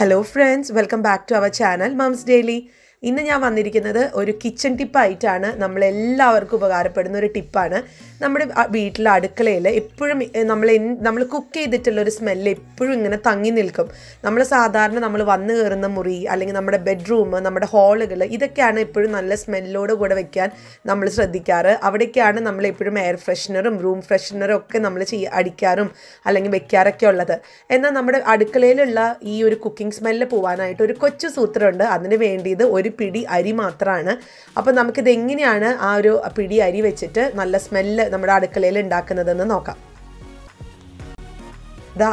Hello friends, welcome back to our channel Mums Daily. ഇന്ന് ഞാൻ വന്നിരിക്കുന്നത് ഒരു കിച്ചൺ ടിപ്പായിട്ടാണ് നമ്മളെല്ലാവർക്കും ഉപകാരപ്പെടുന്ന ഒരു ടിപ്പാണ് നമ്മുടെ വീട്ടിലെ അടുക്കളയിൽ എപ്പോഴും നമ്മൾ നമ്മൾ കുക്ക് ചെയ്തിട്ടുള്ള ഒരു സ്മെല്ല് എപ്പോഴും ഇങ്ങനെ തങ്ങി നിൽക്കും നമ്മൾ സാധാരണ നമ്മൾ വന്നു കയറുന്ന മുറി അല്ലെങ്കിൽ നമ്മുടെ ബെഡ്റൂം നമ്മുടെ ഹാളുകൾ ഇതൊക്കെയാണ് എപ്പോഴും നല്ല സ്മെല്ലോട് കൂടെ വെക്കാൻ നമ്മൾ ശ്രദ്ധിക്കാറ് അവിടേക്കാണ് നമ്മൾ എപ്പോഴും എയർ ഫ്രഷ്നറും റൂം ഫ്രഷ്നറും ഒക്കെ നമ്മൾ ചെയ്യ അടിക്കാറും അല്ലെങ്കിൽ വെക്കാറൊക്കെ ഉള്ളത് എന്നാൽ നമ്മുടെ അടുക്കളയിലുള്ള ഈ ഒരു കുക്കിംഗ് സ്മെല്ല് പോകാനായിട്ട് ഒരു കൊച്ചു സൂത്രമുണ്ട് അതിന് വേണ്ടിയത് ഒരു ഒരു പിടി അരി മാത്രമാണ് അപ്പോൾ നമുക്കിത് എങ്ങനെയാണ് ആ ഒരു പിടി അരി വെച്ചിട്ട് നല്ല സ്മെല്ല് നമ്മുടെ അടുക്കളയിൽ ഉണ്ടാക്കുന്നതെന്ന് നോക്കാം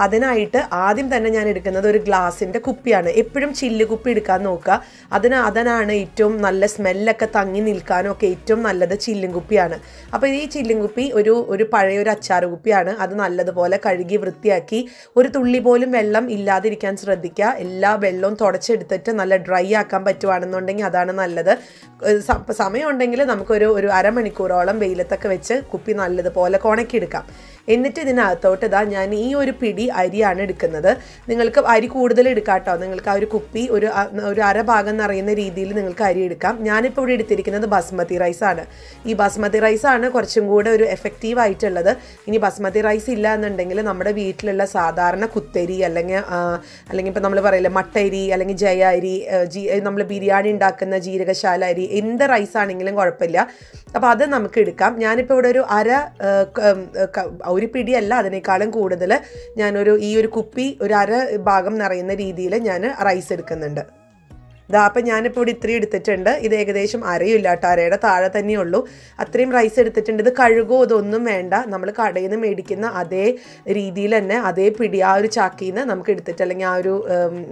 അതിനായിട്ട് ആദ്യം തന്നെ ഞാൻ എടുക്കുന്നത് ഒരു ഗ്ലാസിൻ്റെ കുപ്പിയാണ് എപ്പോഴും ചില്ല് കുപ്പി എടുക്കാൻ നോക്കുക അതിന് അതിനാണ് ഏറ്റവും നല്ല സ്മെല്ലൊക്കെ തങ്ങി നിൽക്കാനും ഒക്കെ ഏറ്റവും നല്ലത് ചില്ലും കുപ്പിയാണ് അപ്പോൾ ഈ ചില്ലും കുപ്പി ഒരു ഒരു പഴയ ഒരു അച്ചാറ് കുപ്പിയാണ് അത് നല്ലതുപോലെ കഴുകി വൃത്തിയാക്കി ഒരു തുള്ളി പോലും വെള്ളം ഇല്ലാതിരിക്കാൻ ശ്രദ്ധിക്കുക എല്ലാ വെള്ളവും തുടച്ചെടുത്തിട്ട് നല്ല ഡ്രൈ ആക്കാൻ പറ്റുവാണെന്നുണ്ടെങ്കിൽ അതാണ് നല്ലത് സമയമുണ്ടെങ്കിൽ നമുക്കൊരു ഒരു അരമണിക്കൂറോളം വെയിലത്തൊക്കെ വെച്ച് കുപ്പി നല്ലതുപോലെ എടുക്കാം എന്നിട്ട് ഇതിനകത്തോട്ട് ഇതാ ഞാൻ ഈ ഒരു പിടി അരിയാണ് എടുക്കുന്നത് നിങ്ങൾക്ക് അരി കൂടുതൽ എടുക്കാം നിങ്ങൾക്ക് ആ ഒരു കുപ്പി ഒരു ഒരു അര ഭാഗം നിറയുന്ന രീതിയിൽ നിങ്ങൾക്ക് അരി എടുക്കാം ഞാനിപ്പോൾ ഇവിടെ എടുത്തിരിക്കുന്നത് ബസ്മതി റൈസാണ് ഈ ബസ്മതി റൈസാണ് കുറച്ചും കൂടെ ഒരു എഫക്റ്റീവ് ആയിട്ടുള്ളത് ഇനി ബസ്മതി റൈസ് ഇല്ല എന്നുണ്ടെങ്കിൽ നമ്മുടെ വീട്ടിലുള്ള സാധാരണ കുത്തരി അല്ലെങ്കിൽ അല്ലെങ്കിൽ ഇപ്പോൾ നമ്മൾ പറയില്ല മട്ടരി അല്ലെങ്കിൽ ജയ അരി ജീ നമ്മൾ ബിരിയാണി ഉണ്ടാക്കുന്ന ജീരകശാല അരി എന്ത് റൈസ് ആണെങ്കിലും കുഴപ്പമില്ല അപ്പോൾ അത് നമുക്ക് എടുക്കാം ഞാനിപ്പോൾ ഇവിടെ ഒരു അര ഒരു പിടിയല്ല അതിനേക്കാളും കൂടുതൽ ഞാനൊരു ഈ ഒരു കുപ്പി ഒരു അര ഭാഗം നിറയുന്ന രീതിയിൽ ഞാൻ റൈസ് എടുക്കുന്നുണ്ട് ഇതാ അപ്പം ഞാനിപ്പോൾ ഇവിടെ ഇത്രയും എടുത്തിട്ടുണ്ട് ഇത് ഏകദേശം അരയില്ല കേട്ടോ അരയുടെ താഴെ തന്നെയേ ഉള്ളൂ അത്രയും റൈസ് എടുത്തിട്ടുണ്ട് ഇത് കഴുകോ ഇതൊന്നും വേണ്ട നമ്മൾ കടയിൽ നിന്ന് മേടിക്കുന്ന അതേ രീതിയിൽ തന്നെ അതേ പിടി ആ ഒരു ചാക്കിയിൽ നിന്ന് നമുക്ക് എടുത്തിട്ട് അല്ലെങ്കിൽ ആ ഒരു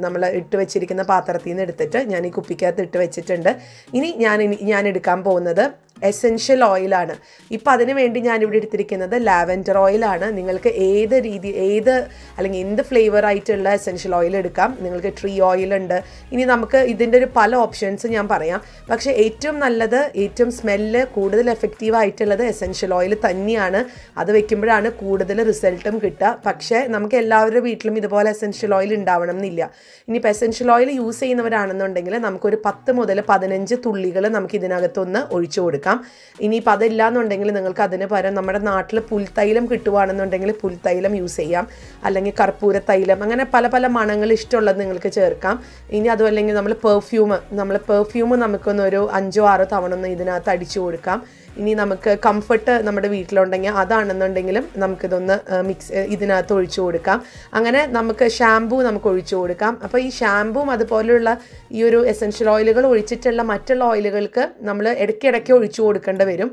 നമ്മൾ ഇട്ട് വെച്ചിരിക്കുന്ന പാത്രത്തിൽ നിന്ന് എടുത്തിട്ട് ഞാൻ ഈ കുപ്പിക്കകത്ത് ഇട്ട് വെച്ചിട്ടുണ്ട് ഇനി ഞാൻ ഞാൻ എടുക്കാൻ പോകുന്നത് എസെൻഷ്യൽ ഓയിലാണ് ഇപ്പം അതിന് വേണ്ടി ഞാൻ ഇവിടെ എടുത്തിരിക്കുന്നത് ലാവൻഡർ ഓയിലാണ് നിങ്ങൾക്ക് ഏത് രീതി ഏത് അല്ലെങ്കിൽ എന്ത് ഫ്ലേവർ ആയിട്ടുള്ള എസെൻഷ്യൽ ഓയിൽ എടുക്കാം നിങ്ങൾക്ക് ട്രീ ഓയിൽ ഉണ്ട് ഇനി നമുക്ക് ഇതിൻ്റെ ഒരു പല ഓപ്ഷൻസ് ഞാൻ പറയാം പക്ഷേ ഏറ്റവും നല്ലത് ഏറ്റവും സ്മെല്ല് കൂടുതൽ എഫക്റ്റീവ് ആയിട്ടുള്ളത് എസെൻഷ്യൽ ഓയിൽ തന്നെയാണ് അത് വെക്കുമ്പോഴാണ് കൂടുതൽ റിസൾട്ടും കിട്ടുക പക്ഷേ നമുക്ക് എല്ലാവരുടെ വീട്ടിലും ഇതുപോലെ എസെൻഷ്യൽ ഓയിൽ ഉണ്ടാവണം എന്നില്ല ഇനിയിപ്പോൾ എസെൻഷ്യൽ ഓയിൽ യൂസ് ചെയ്യുന്നവരാണെന്നുണ്ടെങ്കിൽ നമുക്കൊരു പത്ത് മുതൽ പതിനഞ്ച് തുള്ളികൾ നമുക്ക് ഇതിനകത്തൊന്ന് ഒഴിച്ചു കൊടുക്കാം ചെയ്യാം ഇനിയിപ്പോൾ അതില്ല എന്നുണ്ടെങ്കിൽ നിങ്ങൾക്ക് അതിന് പകരം നമ്മുടെ നാട്ടിൽ പുൽത്തൈലം കിട്ടുവാണെന്നുണ്ടെങ്കിൽ പുൽത്തൈലം യൂസ് ചെയ്യാം അല്ലെങ്കിൽ കർപ്പൂര തൈലം അങ്ങനെ പല പല മണങ്ങൾ ഇഷ്ടമുള്ളത് നിങ്ങൾക്ക് ചേർക്കാം ഇനി അതും അല്ലെങ്കിൽ നമ്മൾ പെർഫ്യൂം നമ്മൾ പെർഫ്യൂം നമുക്കൊന്നൊരു അഞ്ചോ ആറോ തവണ ഒന്ന് ഇതിനകത്ത് അടിച്ചു കൊടുക്കാം ഇനി നമുക്ക് കംഫർട്ട് നമ്മുടെ വീട്ടിലുണ്ടെങ്കിൽ അതാണെന്നുണ്ടെങ്കിലും നമുക്കിതൊന്ന് മിക്സ് ഇതിനകത്ത് ഒഴിച്ചു കൊടുക്കാം അങ്ങനെ നമുക്ക് ഷാമ്പൂ നമുക്ക് ഒഴിച്ചു കൊടുക്കാം അപ്പോൾ ഈ ഷാമ്പൂം അതുപോലെയുള്ള ഈ ഒരു എസൻഷ്യൽ ഓയിലുകൾ ഒഴിച്ചിട്ടുള്ള മറ്റുള്ള ഓയിലുകൾക്ക് നമ്മൾ ഇടയ്ക്കിടയ്ക്ക് ഒഴിച്ചു കൊടുക്കേണ്ടി വരും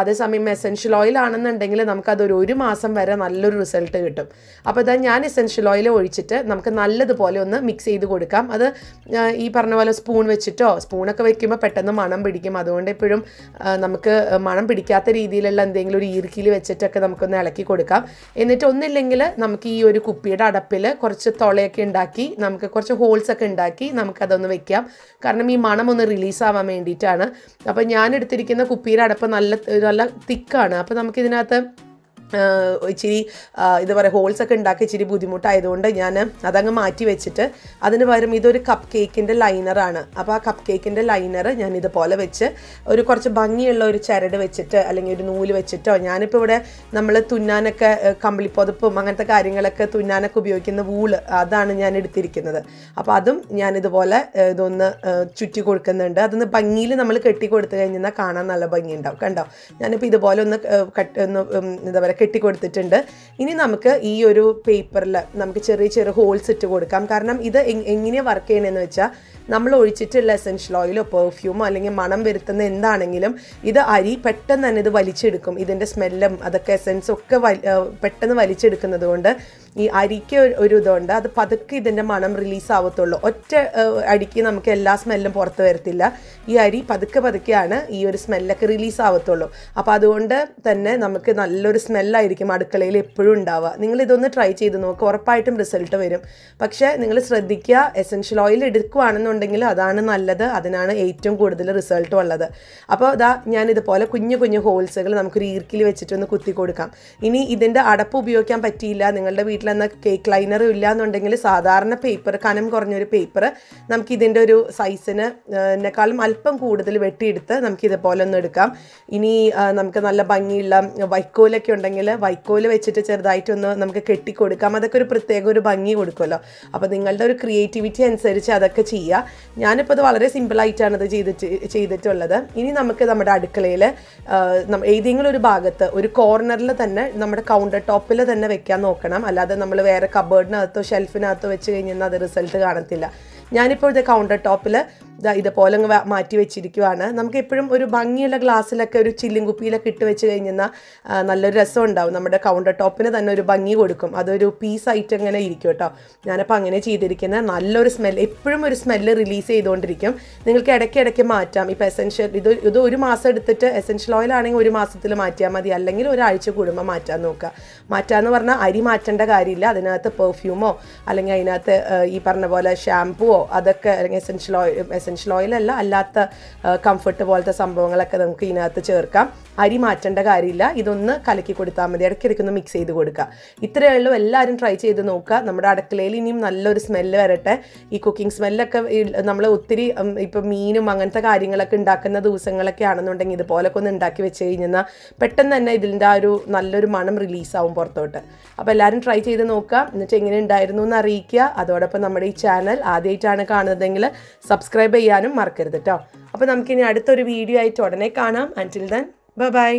അതേസമയം എസൻഷ്യൽ ഓയിൽ ആണെന്നുണ്ടെങ്കിൽ നമുക്കതൊരു ഒരു മാസം വരെ നല്ലൊരു റിസൾട്ട് കിട്ടും അപ്പോൾ ഇതാ ഞാൻ എസൻഷ്യൽ ഓയിൽ ഒഴിച്ചിട്ട് നമുക്ക് നല്ലതുപോലെ ഒന്ന് മിക്സ് ചെയ്ത് കൊടുക്കാം അത് ഈ പറഞ്ഞ പോലെ സ്പൂൺ വെച്ചിട്ടോ സ്പൂണൊക്കെ വയ്ക്കുമ്പോൾ പെട്ടെന്ന് മണം പിടിക്കും അതുകൊണ്ട് എപ്പോഴും നമുക്ക് മണം പിടിക്കാത്ത രീതിയിലുള്ള എന്തെങ്കിലും ഒരു ഈർക്കിയിൽ വെച്ചിട്ടൊക്കെ നമുക്കൊന്ന് ഇളക്കി കൊടുക്കാം എന്നിട്ട് ഒന്നില്ലെങ്കിൽ നമുക്ക് ഈ ഒരു കുപ്പിയുടെ അടപ്പിൽ കുറച്ച് തുളയൊക്കെ ഉണ്ടാക്കി നമുക്ക് കുറച്ച് ഹോൾസ് ഒക്കെ ഉണ്ടാക്കി നമുക്കതൊന്ന് വെക്കാം കാരണം ഈ മണം ഒന്ന് റിലീസാവാൻ വേണ്ടിയിട്ടാണ് അപ്പോൾ ഞാൻ എടുത്തിരിക്കുന്ന കുപ്പിയുടെ അടപ്പ് നല്ല നല്ല തിക്കാണ് അപ്പോൾ നമുക്കിതിനകത്ത് ഇച്ചിരി ഇത് പറയുക ഹോൾസ് ഒക്കെ ഉണ്ടാക്കി ഇച്ചിരി ബുദ്ധിമുട്ടായതുകൊണ്ട് ഞാൻ അതങ്ങ് മാറ്റി വെച്ചിട്ട് അതിന് പകരം ഇതൊരു കപ്പ് കേക്കിൻ്റെ ലൈനറാണ് അപ്പോൾ ആ കപ്പ് കേക്കിൻ്റെ ലൈനർ ഞാൻ ഇതുപോലെ വെച്ച് ഒരു കുറച്ച് ഭംഗിയുള്ള ഒരു ചരട് വെച്ചിട്ട് അല്ലെങ്കിൽ ഒരു നൂല് വെച്ചിട്ടോ ഞാനിപ്പോൾ ഇവിടെ നമ്മൾ തുന്നാനൊക്കെ കമ്പിളിപ്പുതപ്പും അങ്ങനത്തെ കാര്യങ്ങളൊക്കെ തുന്നാനൊക്കെ ഉപയോഗിക്കുന്ന വൂള് അതാണ് ഞാൻ എടുത്തിരിക്കുന്നത് അപ്പോൾ അതും ഞാൻ ഇതുപോലെ ഇതൊന്ന് ചുറ്റി കൊടുക്കുന്നുണ്ട് അതൊന്ന് ഭംഗിയിൽ നമ്മൾ കെട്ടി കൊടുത്തു കഴിഞ്ഞാൽ കാണാൻ നല്ല ഉണ്ടാവും കണ്ടോ ഞാനിപ്പോൾ ഇതുപോലെ ഒന്ന് കട്ട് ഒന്ന് എന്താ പറയുക കെട്ടിക്കൊടുത്തിട്ടുണ്ട് ഇനി നമുക്ക് ഈ ഒരു പേപ്പറിൽ നമുക്ക് ചെറിയ ചെറിയ ഹോൾസ് ഇട്ട് കൊടുക്കാം കാരണം ഇത് എങ്ങനെയാണ് വർക്ക് ചെയ്യണമെന്ന് വെച്ചാൽ നമ്മൾ ഒഴിച്ചിട്ടുള്ള എസെൻഷ്യൽ ഓയിലോ പെർഫ്യൂമോ അല്ലെങ്കിൽ മണം വരുത്തുന്ന എന്താണെങ്കിലും ഇത് അരി പെട്ടെന്ന് തന്നെ ഇത് വലിച്ചെടുക്കും ഇതിൻ്റെ സ്മെല്ലും അതൊക്കെ എസെൻസും ഒക്കെ പെട്ടെന്ന് വലിച്ചെടുക്കുന്നത് കൊണ്ട് ഈ അരിക്ക് ഒരു ഇതുണ്ട് അത് പതുക്കെ ഇതിൻ്റെ മണം റിലീസ് ആവത്തുള്ളൂ ഒറ്റ അടിക്ക് നമുക്ക് എല്ലാ സ്മെല്ലും പുറത്ത് വരത്തില്ല ഈ അരി പതുക്കെ പതുക്കെയാണ് ഈ ഒരു സ്മെല്ലൊക്കെ റിലീസ് ആവത്തുള്ളൂ അപ്പോൾ അതുകൊണ്ട് തന്നെ നമുക്ക് നല്ലൊരു സ്മെൽ സ്മെല്ലായിരിക്കും അടുക്കളയിൽ എപ്പോഴും ഉണ്ടാവുക നിങ്ങൾ ഇതൊന്ന് ട്രൈ ചെയ്ത് നോക്കുക ഉറപ്പായിട്ടും റിസൾട്ട് വരും പക്ഷേ നിങ്ങൾ ശ്രദ്ധിക്കുക എസൻഷ്യൽ ഓയിൽ എടുക്കുകയാണെന്നുണ്ടെങ്കിൽ അതാണ് നല്ലത് അതിനാണ് ഏറ്റവും കൂടുതൽ റിസൾട്ട് ഉള്ളത് അപ്പോൾ ഇതാ ഞാൻ ഇതുപോലെ കുഞ്ഞു കുഞ്ഞു ഹോൾസുകൾ നമുക്കൊരു ഈർക്കിൽ വെച്ചിട്ടൊന്ന് കുത്തി കൊടുക്കാം ഇനി ഇതിൻ്റെ അടപ്പ് ഉപയോഗിക്കാൻ പറ്റിയില്ല നിങ്ങളുടെ വീട്ടിൽ എന്ന കേക്ക് ലൈനറും ഇല്ല എന്നുണ്ടെങ്കിൽ സാധാരണ പേപ്പർ കനം കുറഞ്ഞൊരു പേപ്പർ നമുക്ക് ഇതിൻ്റെ ഒരു സൈസിന് എന്നെക്കാളും അല്പം കൂടുതൽ വെട്ടിയെടുത്ത് നമുക്ക് ഇതുപോലെ ഒന്ന് എടുക്കാം ഇനി നമുക്ക് നല്ല ഭംഗിയുള്ള വൈക്കോലൊക്കെ ഉണ്ടെങ്കിൽ അല്ലെങ്കിൽ വൈക്കോല് വെച്ചിട്ട് ചെറുതായിട്ടൊന്ന് നമുക്ക് കെട്ടിക്കൊടുക്കാം അതൊക്കെ ഒരു പ്രത്യേക ഒരു ഭംഗി കൊടുക്കുമല്ലോ അപ്പോൾ നിങ്ങളുടെ ഒരു ക്രിയേറ്റിവിറ്റി അനുസരിച്ച് അതൊക്കെ ചെയ്യുക ഞാനിപ്പോൾ അത് വളരെ സിമ്പിളായിട്ടാണ് അത് ചെയ്തിട്ട് ചെയ്തിട്ടുള്ളത് ഇനി നമുക്ക് നമ്മുടെ അടുക്കളയിൽ ഏതെങ്കിലും ഒരു ഭാഗത്ത് ഒരു കോർണറിൽ തന്നെ നമ്മുടെ കൗണ്ടർ ടോപ്പിൽ തന്നെ വെക്കാൻ നോക്കണം അല്ലാതെ നമ്മൾ വേറെ കബേർഡിനകത്തോ ഷെൽഫിനകത്തോ വെച്ച് കഴിഞ്ഞാൽ അത് റിസൾട്ട് കാണത്തില്ല ഞാനിപ്പോഴത്തെ കൗണ്ടർ ടോപ്പിൽ ഇതുപോലെ അങ്ങ് മാറ്റി വെച്ചിരിക്കുവാണ് നമുക്ക് എപ്പോഴും ഒരു ഭംഗിയുള്ള ഗ്ലാസ്സിലൊക്കെ ഒരു ചില്ലും കുപ്പിയിലൊക്കെ ഇട്ട് വെച്ച് കഴിഞ്ഞാൽ നല്ലൊരു രസം ഉണ്ടാവും നമ്മുടെ കൗണ്ടർ ടോപ്പിന് തന്നെ ഒരു ഭംഗി കൊടുക്കും അതൊരു പീസായിട്ട് അങ്ങനെ ഇരിക്കും കേട്ടോ ഞാനപ്പോൾ അങ്ങനെ ചെയ്തിരിക്കുന്നത് നല്ലൊരു സ്മെൽ എപ്പോഴും ഒരു സ്മെല്ല് റിലീസ് ചെയ്തുകൊണ്ടിരിക്കും നിങ്ങൾക്ക് ഇടയ്ക്കിടയ്ക്ക് മാറ്റാം ഇപ്പോൾ എസെൻഷ്യൽ ഇത് ഇത് ഒരു മാസം എടുത്തിട്ട് എസെൻഷ്യൽ ഓയിൽ ആണെങ്കിൽ ഒരു മാസത്തിൽ മാറ്റിയാൽ മതി അല്ലെങ്കിൽ ഒരാഴ്ച കൂടുമ്പോൾ മാറ്റാൻ നോക്കുക മാറ്റാമെന്ന് പറഞ്ഞാൽ അരി മാറ്റേണ്ട കാര്യമില്ല അതിനകത്ത് പെർഫ്യൂമോ അല്ലെങ്കിൽ അതിനകത്ത് ഈ പറഞ്ഞ പോലെ ഷാംപൂവോ അതൊക്കെ അല്ലെങ്കിൽ എസെൻഷ്യൽ ഓയിൽ എസൻഷ്യൽ ഓയിൽ അല്ല അല്ലാത്ത കംഫർട്ട് പോലത്തെ സംഭവങ്ങളൊക്കെ നമുക്ക് ഇതിനകത്ത് ചേർക്കാം അരി മാറ്റേണ്ട കാര്യമില്ല ഇതൊന്ന് കലക്കി കൊടുത്താൽ മതി ഇടയ്ക്കിടയ്ക്ക് ഒന്ന് മിക്സ് ചെയ്ത് കൊടുക്കുക ഇത്രയേ ഉള്ളൂ എല്ലാവരും ട്രൈ ചെയ്ത് നോക്കുക നമ്മുടെ അടുക്കളയിൽ ഇനിയും നല്ലൊരു സ്മെല്ല് വരട്ടെ ഈ കുക്കിംഗ് സ്മെല്ലൊക്കെ നമ്മൾ ഒത്തിരി ഇപ്പം മീനും അങ്ങനത്തെ കാര്യങ്ങളൊക്കെ ഉണ്ടാക്കുന്ന ദിവസങ്ങളൊക്കെ ആണെന്നുണ്ടെങ്കിൽ ഇതുപോലൊക്കെ ഒന്ന് ഉണ്ടാക്കി വെച്ച് കഴിഞ്ഞാൽ പെട്ടെന്ന് തന്നെ ഇതിൻ്റെ ആ ഒരു നല്ലൊരു മണം റിലീസാവും പുറത്തോട്ട് അപ്പോൾ എല്ലാവരും ട്രൈ ചെയ്ത് നോക്കുക എന്നിട്ട് എങ്ങനെ ഉണ്ടായിരുന്നു എന്ന് അറിയിക്കുക അതോടൊപ്പം നമ്മുടെ ഈ ചാനൽ ആദ്യമായിട്ടാണ് കാണുന്നതെങ്കിൽ സബ്സ്ക്രൈബ് ചെയ്യാനും മറക്കരുത് കേട്ടോ അപ്പോൾ നമുക്കിനി അടുത്തൊരു വീഡിയോ ആയിട്ട് ഉടനെ കാണാം അൻറ്റിൽ ദൻ ബൈ